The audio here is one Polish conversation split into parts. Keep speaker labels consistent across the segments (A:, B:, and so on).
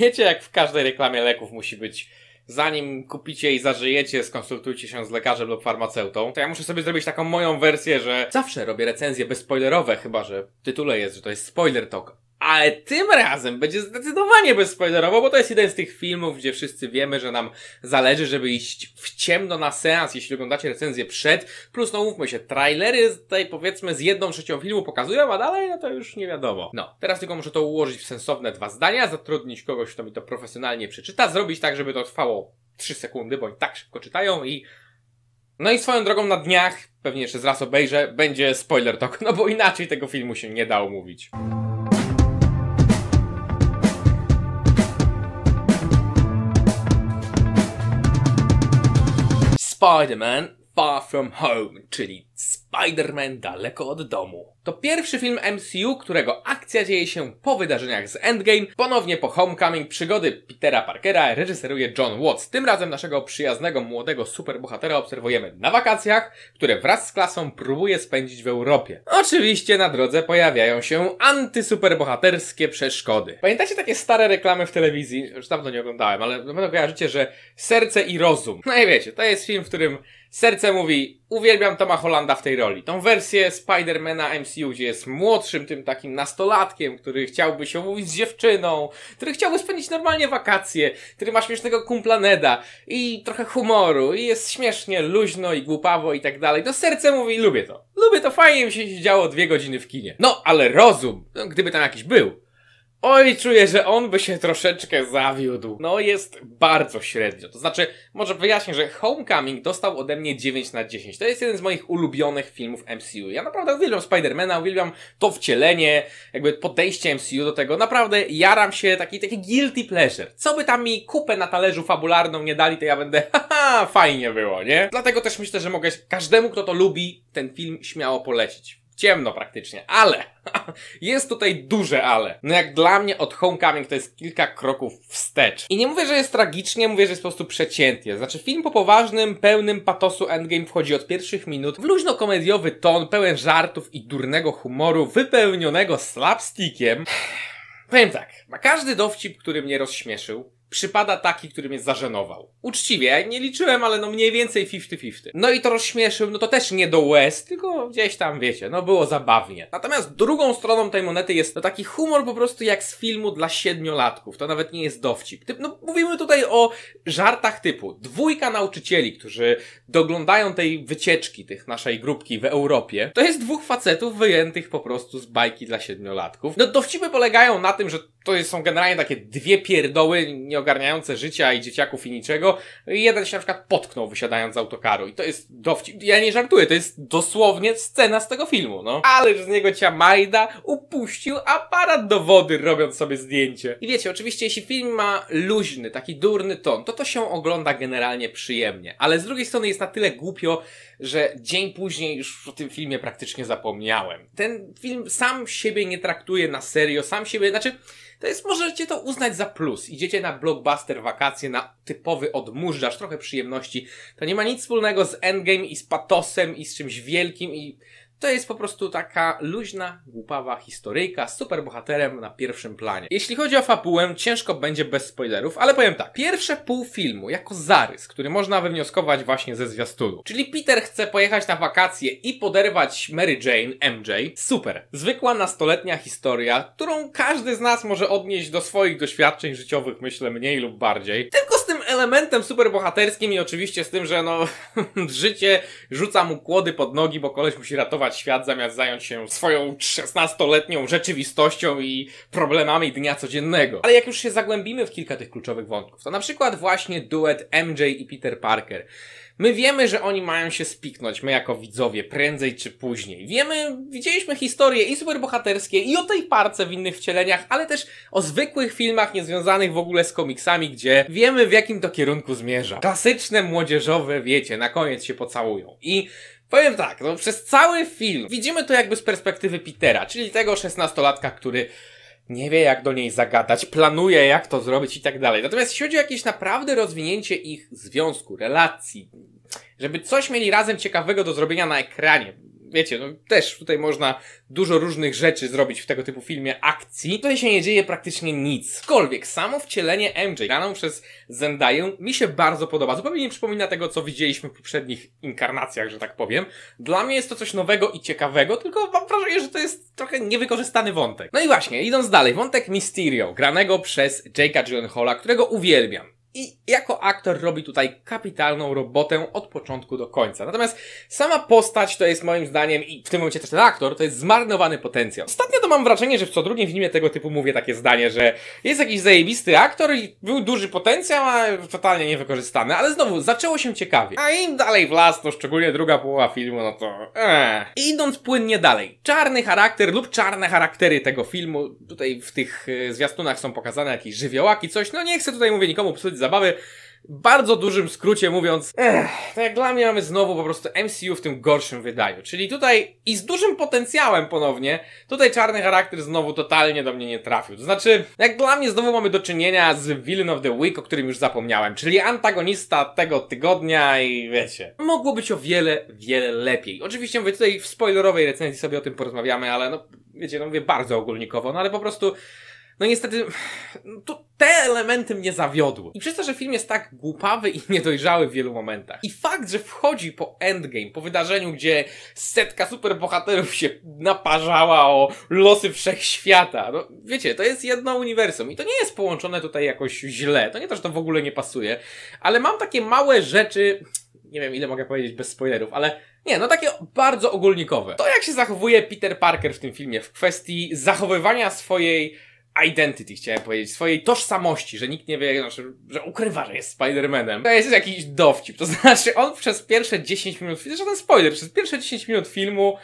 A: Wiecie, jak w każdej reklamie leków musi być zanim kupicie i zażyjecie, skonsultujcie się z lekarzem lub farmaceutą. To ja muszę sobie zrobić taką moją wersję, że zawsze robię recenzje bezspoilerowe, chyba że w tytule jest, że to jest spoiler talk. Ale tym razem będzie zdecydowanie bezspoilerowo, bo to jest jeden z tych filmów, gdzie wszyscy wiemy, że nam zależy, żeby iść w ciemno na seans, jeśli oglądacie recenzję przed. Plus, no mówmy się, trailery tutaj powiedzmy z jedną trzecią filmu pokazują, a dalej no to już nie wiadomo. No, teraz tylko muszę to ułożyć w sensowne dwa zdania, zatrudnić kogoś, kto mi to profesjonalnie przeczyta, zrobić tak, żeby to trwało trzy sekundy, bo i tak szybko czytają i no i swoją drogą na dniach, pewnie jeszcze z raz obejrzę, będzie spoiler talk, no bo inaczej tego filmu się nie da omówić. Spider Man Far From Home, czyli Spider-Man daleko od domu. To pierwszy film MCU, którego akcja dzieje się po wydarzeniach z Endgame. Ponownie po Homecoming przygody Petera Parkera reżyseruje John Watts. Tym razem naszego przyjaznego młodego superbohatera obserwujemy na wakacjach, które wraz z klasą próbuje spędzić w Europie. Oczywiście na drodze pojawiają się antysuperbohaterskie przeszkody. Pamiętacie takie stare reklamy w telewizji? Już dawno nie oglądałem, ale na pewno kojarzycie, że serce i rozum. No i wiecie, to jest film, w którym Serce mówi, uwielbiam Toma Hollanda w tej roli. Tą wersję Spidermana MCU, gdzie jest młodszym, tym takim nastolatkiem, który chciałby się mówić z dziewczyną, który chciałby spędzić normalnie wakacje, który ma śmiesznego kumpla Neda i trochę humoru i jest śmiesznie, luźno i głupawo i tak dalej. To no, serce mówi, lubię to. Lubię to, fajnie mi się działo dwie godziny w kinie. No, ale rozum, no, gdyby tam jakiś był, Oj, czuję, że on by się troszeczkę zawiódł. No jest bardzo średnio. To znaczy, może wyjaśnię, że Homecoming dostał ode mnie 9 na 10. To jest jeden z moich ulubionych filmów MCU. Ja naprawdę uwielbiam Spidermana, uwielbiam to wcielenie, jakby podejście MCU do tego. Naprawdę jaram się taki, taki guilty pleasure. Co by tam mi kupę na talerzu fabularną nie dali, to ja będę, haha, fajnie było, nie? Dlatego też myślę, że mogę każdemu, kto to lubi, ten film śmiało polecić ciemno praktycznie, ale jest tutaj duże ale. No jak dla mnie od Homecoming to jest kilka kroków wstecz. I nie mówię, że jest tragicznie, mówię, że jest po prostu przeciętnie. Znaczy film po poważnym, pełnym patosu Endgame wchodzi od pierwszych minut w luźno-komediowy ton, pełen żartów i durnego humoru, wypełnionego slapstickiem. Powiem tak, ma każdy dowcip, który mnie rozśmieszył, przypada taki, który mnie zażenował. Uczciwie, ja nie liczyłem, ale no mniej więcej 50-50. No i to rozśmieszył, no to też nie do łez, tylko gdzieś tam, wiecie, no było zabawnie. Natomiast drugą stroną tej monety jest no taki humor po prostu jak z filmu dla siedmiolatków. To nawet nie jest dowcip. Typ, no mówimy tutaj o żartach typu dwójka nauczycieli, którzy doglądają tej wycieczki, tych naszej grupki w Europie. To jest dwóch facetów wyjętych po prostu z bajki dla siedmiolatków. No dowcipy polegają na tym, że to są generalnie takie dwie pierdoły nieogarniające życia i dzieciaków i niczego. Jeden się na przykład potknął wysiadając z autokaru i to jest dowcip. Ja nie żartuję, to jest dosłownie scena z tego filmu, no. Ale z niego cia Majda upuścił aparat do wody robiąc sobie zdjęcie. I wiecie, oczywiście jeśli film ma luźny, taki durny ton, to to się ogląda generalnie przyjemnie. Ale z drugiej strony jest na tyle głupio, że dzień później już o tym filmie praktycznie zapomniałem. Ten film sam siebie nie traktuje na serio, sam siebie, znaczy to jest, możecie to uznać za plus. Idziecie na blockbuster wakacje, na typowy odmurzacz, trochę przyjemności. To nie ma nic wspólnego z Endgame i z patosem i z czymś wielkim i to jest po prostu taka luźna, głupawa historyjka z superbohaterem na pierwszym planie. Jeśli chodzi o fabułę, ciężko będzie bez spoilerów, ale powiem tak. Pierwsze pół filmu jako zarys, który można wywnioskować właśnie ze zwiastunu. Czyli Peter chce pojechać na wakacje i poderwać Mary Jane, MJ. Super. Zwykła nastoletnia historia, którą każdy z nas może odnieść do swoich doświadczeń życiowych, myślę, mniej lub bardziej. Tylko elementem superbohaterskim i oczywiście z tym, że no życie rzuca mu kłody pod nogi, bo koleś musi ratować świat zamiast zająć się swoją 16-letnią rzeczywistością i problemami dnia codziennego. Ale jak już się zagłębimy w kilka tych kluczowych wątków, to na przykład właśnie duet MJ i Peter Parker. My wiemy, że oni mają się spiknąć, my jako widzowie, prędzej czy później. Wiemy, widzieliśmy historie i superbohaterskie, i o tej parce w innych wcieleniach, ale też o zwykłych filmach niezwiązanych w ogóle z komiksami, gdzie wiemy w jakim to kierunku zmierza. Klasyczne, młodzieżowe, wiecie, na koniec się pocałują. I Powiem tak, no przez cały film widzimy to jakby z perspektywy Petera, czyli tego szesnastolatka, który nie wie jak do niej zagadać, planuje jak to zrobić i tak dalej. Natomiast jeśli chodzi o jakieś naprawdę rozwinięcie ich związku, relacji, żeby coś mieli razem ciekawego do zrobienia na ekranie, wiecie, no też tutaj można dużo różnych rzeczy zrobić w tego typu filmie akcji. Tutaj się nie dzieje praktycznie nic. Kolwiek samo wcielenie MJ graną przez Zendaya mi się bardzo podoba. Zupełnie nie przypomina tego, co widzieliśmy w poprzednich inkarnacjach, że tak powiem. Dla mnie jest to coś nowego i ciekawego, tylko mam wrażenie, że to jest trochę niewykorzystany wątek. No i właśnie, idąc dalej, wątek Mysterio, granego przez Jake'a Gyllenhaala, którego uwielbiam i jako aktor robi tutaj kapitalną robotę od początku do końca. Natomiast sama postać to jest moim zdaniem i w tym momencie też ten aktor to jest zmarnowany potencjał. Ostatnio to mam wrażenie, że w co drugim filmie tego typu mówię takie zdanie, że jest jakiś zajebisty aktor i był duży potencjał, a totalnie niewykorzystany. Ale znowu, zaczęło się ciekawie. A im dalej w las, to szczególnie druga połowa filmu, no to... Eee. I idąc płynnie dalej. Czarny charakter lub czarne charaktery tego filmu. Tutaj w tych e, zwiastunach są pokazane jakieś żywiołaki, coś. No nie chcę tutaj mówię nikomu psuć za zabawy. Bardzo dużym skrócie mówiąc, ech, tak jak dla mnie mamy znowu po prostu MCU w tym gorszym wydaniu. Czyli tutaj i z dużym potencjałem ponownie, tutaj czarny charakter znowu totalnie do mnie nie trafił. To znaczy, jak dla mnie znowu mamy do czynienia z Villain of the Week, o którym już zapomniałem, czyli antagonista tego tygodnia i wiecie. Mogło być o wiele, wiele lepiej. Oczywiście mówię tutaj w spoilerowej recenzji sobie o tym porozmawiamy, ale no, wiecie, no mówię bardzo ogólnikowo, no ale po prostu no niestety, no to te elementy mnie zawiodły. I przez to, że film jest tak głupawy i niedojrzały w wielu momentach. I fakt, że wchodzi po endgame, po wydarzeniu, gdzie setka superbohaterów się naparzała o losy wszechświata. No, wiecie, to jest jedno uniwersum. I to nie jest połączone tutaj jakoś źle. To nie to, że to w ogóle nie pasuje. Ale mam takie małe rzeczy, nie wiem ile mogę powiedzieć bez spoilerów, ale nie, no takie bardzo ogólnikowe. To jak się zachowuje Peter Parker w tym filmie w kwestii zachowywania swojej identity, chciałem powiedzieć, swojej tożsamości, że nikt nie wie, no, że, ukrywa, że jest Spider-Manem. To jest jakiś dowcip. To znaczy, on przez pierwsze 10 minut, to żaden spoiler, przez pierwsze 10 minut filmu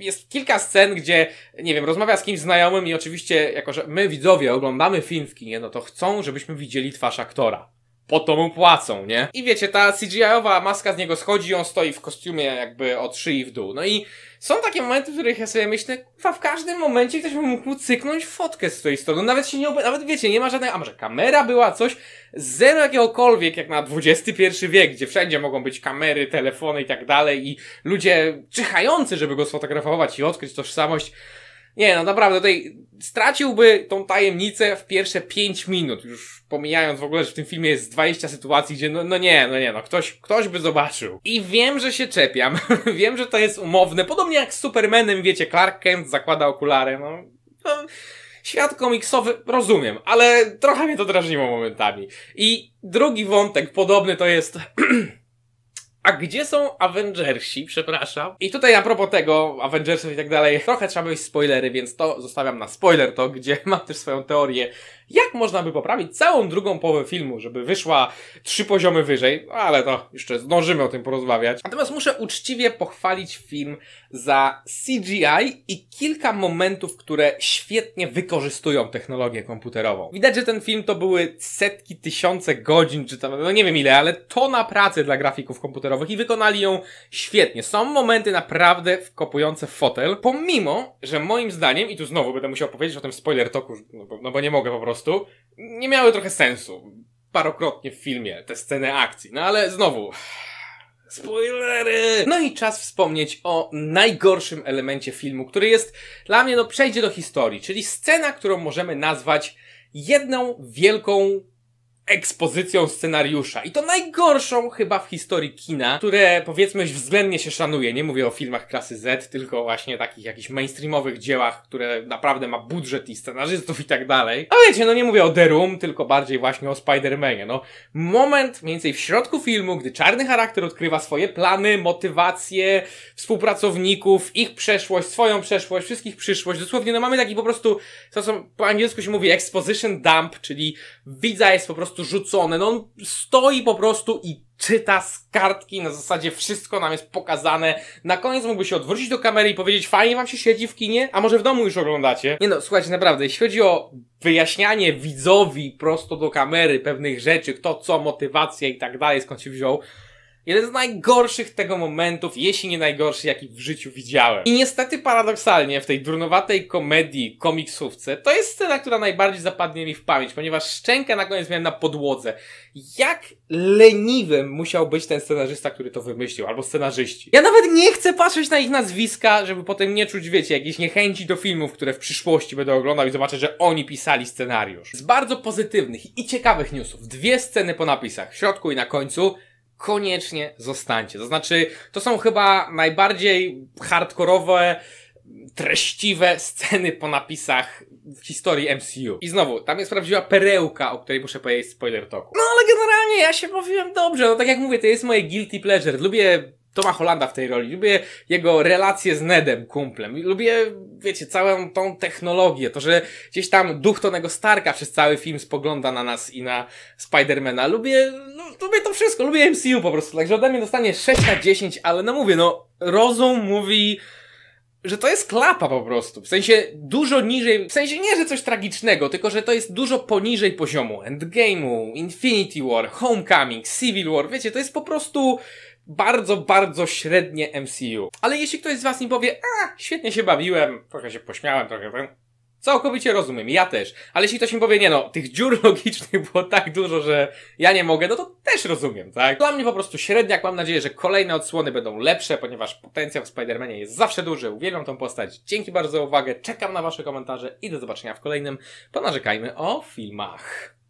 A: jest kilka scen, gdzie, nie wiem, rozmawia z kimś znajomym i oczywiście, jako że my widzowie oglądamy film w kinie, no to chcą, żebyśmy widzieli twarz aktora po to mu płacą, nie? I wiecie, ta CGI-owa maska z niego schodzi, on stoi w kostiumie jakby od szyi w dół. No i są takie momenty, w których ja sobie myślę, kurwa, w każdym momencie ktoś by mógł cyknąć fotkę z tej strony. Nawet się nie, nawet wiecie, nie ma żadnej, a może kamera była coś, zero jakiegokolwiek, jak na XXI wiek, gdzie wszędzie mogą być kamery, telefony i tak dalej i ludzie czyhający, żeby go sfotografować i odkryć tożsamość nie, no naprawdę, tutaj straciłby tą tajemnicę w pierwsze 5 minut, już pomijając w ogóle, że w tym filmie jest 20 sytuacji, gdzie no, no nie, no nie, no ktoś, ktoś by zobaczył. I wiem, że się czepiam, wiem, że to jest umowne, podobnie jak z Supermanem, wiecie, Clark Kent zakłada okulary, no... no świat komiksowy rozumiem, ale trochę mnie to drażniło momentami. I drugi wątek podobny to jest A gdzie są Avengersi, przepraszam? I tutaj a propos tego, Avengersów i tak dalej, trochę trzeba mieć spoilery, więc to zostawiam na spoiler to, gdzie mam też swoją teorię, jak można by poprawić całą drugą połowę filmu, żeby wyszła trzy poziomy wyżej, ale to jeszcze zdążymy o tym porozmawiać. Natomiast muszę uczciwie pochwalić film za CGI i kilka momentów, które świetnie wykorzystują technologię komputerową. Widać, że ten film to były setki, tysiące godzin, czy tam, no nie wiem ile, ale tona pracy dla grafików komputerowych i wykonali ją świetnie. Są momenty naprawdę wkopujące w fotel, pomimo, że moim zdaniem, i tu znowu będę musiał powiedzieć o tym spoiler toku, no bo, no bo nie mogę po prostu, nie miały trochę sensu parokrotnie w filmie te sceny akcji. No ale znowu... Spoilery! No i czas wspomnieć o najgorszym elemencie filmu, który jest dla mnie, no przejdzie do historii, czyli scena, którą możemy nazwać jedną wielką ekspozycją scenariusza. I to najgorszą chyba w historii kina, które powiedzmy względnie się szanuje. Nie mówię o filmach klasy Z, tylko właśnie takich jakichś mainstreamowych dziełach, które naprawdę ma budżet i scenarzystów i tak dalej. A wiecie, no nie mówię o The Room, tylko bardziej właśnie o Spider-Manie. No, moment mniej więcej w środku filmu, gdy czarny charakter odkrywa swoje plany, motywacje współpracowników, ich przeszłość, swoją przeszłość, wszystkich przyszłość. Dosłownie, no mamy taki po prostu, co co po angielsku się mówi exposition dump, czyli widza jest po prostu prostu rzucone. No on stoi po prostu i czyta z kartki, na zasadzie wszystko nam jest pokazane. Na koniec mógłby się odwrócić do kamery i powiedzieć, fajnie wam się siedzi w kinie, a może w domu już oglądacie? Nie no, słuchajcie, naprawdę, jeśli chodzi o wyjaśnianie widzowi prosto do kamery pewnych rzeczy, kto co, motywacja i tak dalej, skąd się wziął, Jeden z najgorszych tego momentów, jeśli nie najgorszy, jaki w życiu widziałem. I niestety paradoksalnie w tej durnowatej komedii, komiksówce, to jest scena, która najbardziej zapadnie mi w pamięć, ponieważ szczękę na koniec miałem na podłodze. Jak leniwym musiał być ten scenarzysta, który to wymyślił, albo scenarzyści. Ja nawet nie chcę patrzeć na ich nazwiska, żeby potem nie czuć, wiecie, jakiejś niechęci do filmów, które w przyszłości będę oglądał i zobaczę, że oni pisali scenariusz. Z bardzo pozytywnych i ciekawych newsów, dwie sceny po napisach, w środku i na końcu, koniecznie zostańcie. To znaczy, to są chyba najbardziej hardkorowe, treściwe sceny po napisach w historii MCU. I znowu, tam jest prawdziwa perełka, o której muszę powiedzieć spoiler toku. No ale generalnie ja się bawiłem dobrze, no tak jak mówię, to jest moje guilty pleasure. Lubię Toma Hollanda w tej roli. Lubię jego relacje z Nedem, kumplem. Lubię, wiecie, całą tą technologię. To, że gdzieś tam duch Tonego Starka przez cały film spogląda na nas i na Spidermana. Lubię, no, lubię to wszystko. Lubię MCU po prostu. Także ode mnie dostanie 6 na 10, ale no mówię, no, rozum mówi, że to jest klapa po prostu. W sensie dużo niżej, w sensie nie, że coś tragicznego, tylko że to jest dużo poniżej poziomu Endgame'u, Infinity War, Homecoming, Civil War. Wiecie, to jest po prostu bardzo, bardzo średnie MCU. Ale jeśli ktoś z was mi powie, a, świetnie się bawiłem, trochę się pośmiałem, trochę ten... Całkowicie rozumiem, ja też. Ale jeśli ktoś mi powie, nie no, tych dziur logicznych było tak dużo, że ja nie mogę, no to też rozumiem, tak? Dla mnie po prostu średniak, mam nadzieję, że kolejne odsłony będą lepsze, ponieważ potencjał w Spider-Manie jest zawsze duży, uwielbiam tą postać. Dzięki bardzo za uwagę, czekam na wasze komentarze i do zobaczenia w kolejnym Ponarzekajmy o filmach.